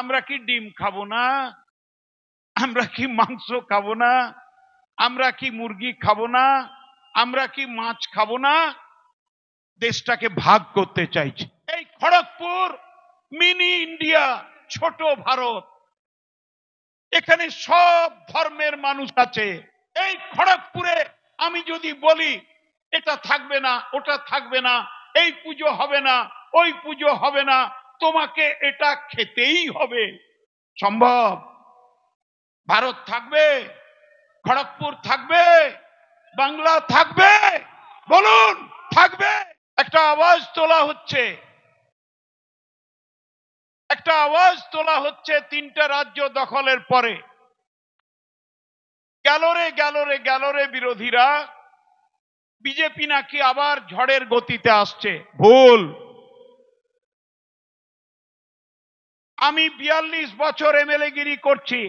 আমরা কি ডিম খাব না আমরা কি মাংস খাব না আমরা কি মুরগি খাব না আমরা কি মাছ খাব না দেশটাকে ভাগ করতে চাইছে এই খড়গপুর মিনি ইন্ডিয়া ছোট ভারত এখানে সব ধর্মের মানুষ আছে এই খড়গপুরে আমি যদি বলি এটা থাকবে না ওটা থাকবে না এই পুজো হবে না ওই পুজো হবে না তোমাকে এটা খেতেই হবে সম্ভব ভারত থাকবে খড়গপুর থাকবে বাংলা থাকবে বলুন থাকবে একটা আওয়াজ তোলা হচ্ছে একটা আওয়াজ তোলা হচ্ছে তিনটা রাজ্য দখলের পরে গ্যালোরে গ্যালোরে গ্যালোরে বিরোধীরা বিজেপি নাকি আবার ঝড়ের গতিতে আসছে ভুল আমি বিয়াল্লিশ বছর গিরি করছি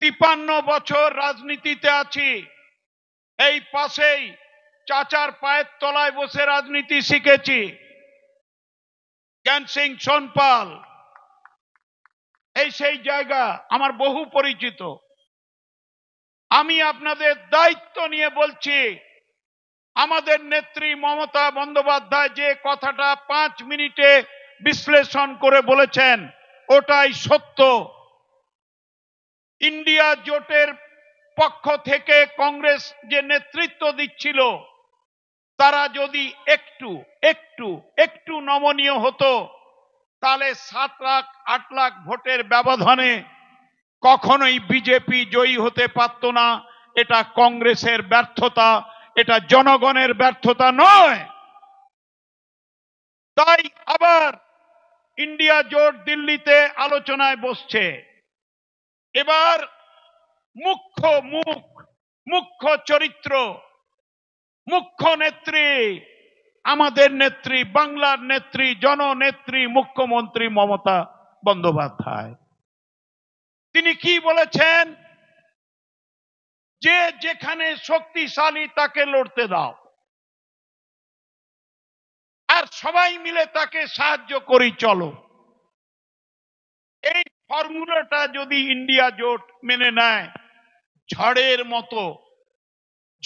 তিপান্ন বছর রাজনীতিতে আছি এই পাশেই চাচার পায়ের তলায় বসে রাজনীতি শিখেছি জ্ঞান সিং সোনপাল এই সেই জায়গা আমার বহু পরিচিত আমি আপনাদের দায়িত্ব নিয়ে বলছি আমাদের নেত্রী মমতা বন্দ্যোপাধ্যায় যে কথাটা পাঁচ মিনিটে বিশ্লেষণ করে বলেছেন ওটাই সত্য ইন্ডিয়া জোটের পক্ষ থেকে কংগ্রেস যে নেতৃত্ব দিচ্ছিল তারা যদি একটু একটু একটু নমনীয় হতো তাহলে সাত লাখ আট লাখ ভোটের ব্যবধানে কখনোই বিজেপি জয়ী হতে পারত না এটা কংগ্রেসের ব্যর্থতা এটা জনগণের ব্যর্থতা নয় তাই আবার ইন্ডিয়া জোট দিল্লিতে আলোচনায় বসছে এবার মুখ্য মুখ মুখ্য চরিত্র মুখ্য নেত্রী আমাদের নেত্রী বাংলার নেত্রী জননেত্রী মুখ্যমন্ত্রী মমতা বন্দ্যোপাধ্যায় তিনি কি বলেছেন যে যেখানে শক্তিশালী তাকে লড়তে দাও আর সবাই মিলে তাকে সাহায্য করি চলো এই ফর্মুলাটা যদি ইন্ডিয়া জোট মেনে নেয় ঝড়ের মতো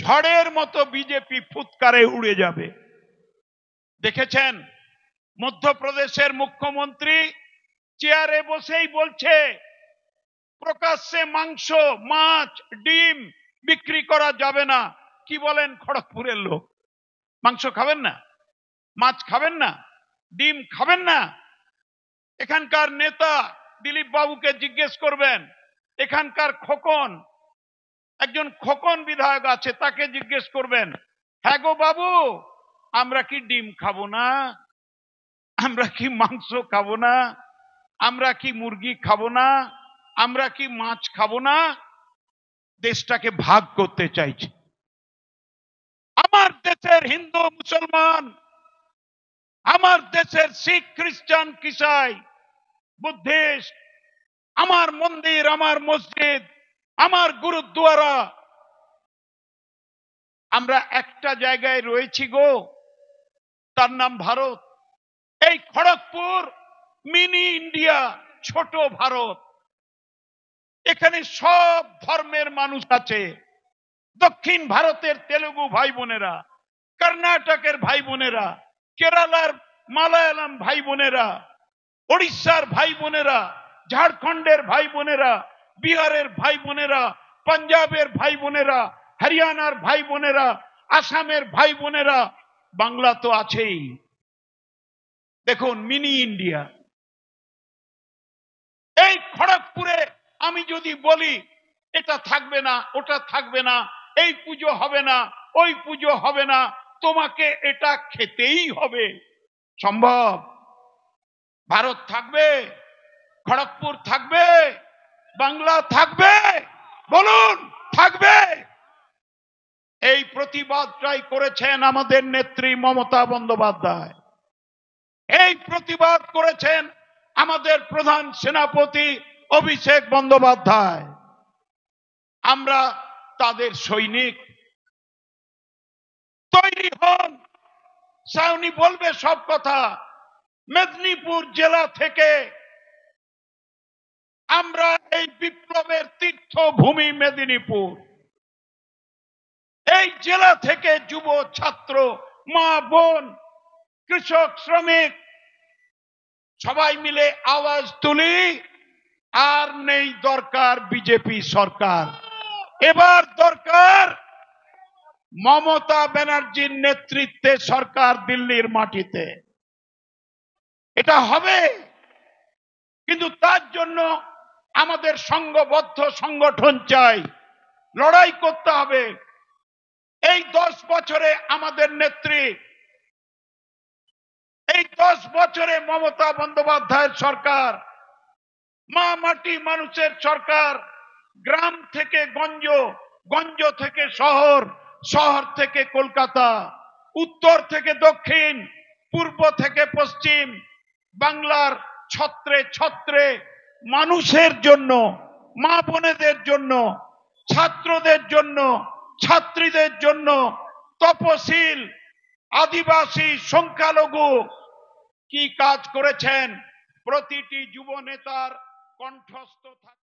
ঝড়ের মতো বিজেপি ফুৎকারে উড়ে যাবে দেখেছেন মধ্যপ্রদেশের মুখ্যমন্ত্রী চেয়ারে বসেই বলছে প্রকাশ্যে মাংস মাছ ডিম বিক্রি করা যাবে না কি বলেন খড়গপুরের লোক মাংস খাবেন না মাছ খাবেন না ডিম খাবেন না এখানকার নেতা দিলীপ বাবুকে জিজ্ঞেস করবেন এখানকার খোকন একজন খোকন বিধায়ক আছে তাকে জিজ্ঞেস করবেন হ্যাঁ গো বাবু আমরা কি ডিম খাবো না আমরা কি মাংস খাব না আমরা কি মুরগি খাব না আমরা কি মাছ খাবো না দেশটাকে ভাগ করতে চাইছি আমার দেশের হিন্দু মুসলমান আমার দেশের শিখ খ্রিস্টান কিসাই বুদ্ধিস্ট আমার মন্দির আমার মসজিদ আমার গুরুদ্বারা আমরা একটা জায়গায় রয়েছি গো তার নাম ভারত এই খড়গপুর মিনি ইন্ডিয়া ছোট ভারত এখানে সব ধর্মের মানুষ আছে দক্ষিণ ভারতের তেলুগু ভাই বোনেরা কর্ণাটকের ভাই বোনেরা কেরালার মালায়ালাম ভাই বোনেরা ওড়িশার ভাই বোনেরা ঝাড়খণ্ডের ভাই বোনেরা বিহারের ভাই বোনেরা পাঞ্জাবের ভাই বোনেরা হরিয়ানার ভাই বোনেরা আসামের ভাই বোনেরা বাংলা তো আছেই দেখুন মিনি ইন্ডিয়া এই খড়গপুরে আমি যদি বলি এটা থাকবে না ওটা থাকবে না এই পুজো হবে না ওই পুজো হবে না তোমাকে এটা খেতেই হবে সম্ভব ভারত থাকবে খড়গপুর থাকবে বাংলা থাকবে বলুন থাকবে এই প্রতিবাদটাই করেছেন আমাদের নেত্রী মমতা বন্দ্যোপাধ্যায় এই প্রতিবাদ করেছেন আমাদের প্রধান সেনাপতি অভিষেক বন্দ্যোপাধ্যায় আমরা তাদের সৈনিক তৈরি হন সাউনি বলবে সব কথা মেদিনীপুর জেলা থেকে আমরা এই বিপ্লবের তীর্থভূমি মেদিনীপুর এই জেলা থেকে যুব ছাত্র মা বোন কৃষক শ্রমিক সবাই মিলে আওয়াজ তুলি আর নেই দরকার বিজেপি সরকার এবার দরকার মমতা ব্যানার্জির নেতৃত্বে সরকার দিল্লির মাটিতে এটা হবে কিন্তু তার জন্য আমাদের সংঘবদ্ধ সংগঠন চাই লড়াই করতে হবে এই দশ বছরে আমাদের নেত্রী এই দশ বছরে মমতা বন্দ্যোপাধ্যায়ের সরকার মা মাটি মানুষের সরকার গ্রাম থেকে গঞ্জ গঞ্জ থেকে শহর শহর থেকে কলকাতা উত্তর থেকে দক্ষিণ পূর্ব থেকে পশ্চিম বাংলার ছত্রে ছত্রে মানুষের জন্য মা বোনেদের জন্য ছাত্রদের জন্য ছাত্রীদের জন্য তপশিল আদিবাসী সংখ্যালঘু কি কাজ করেছেন প্রতিটি যুব নেতার কণ্ঠস্থ থাকে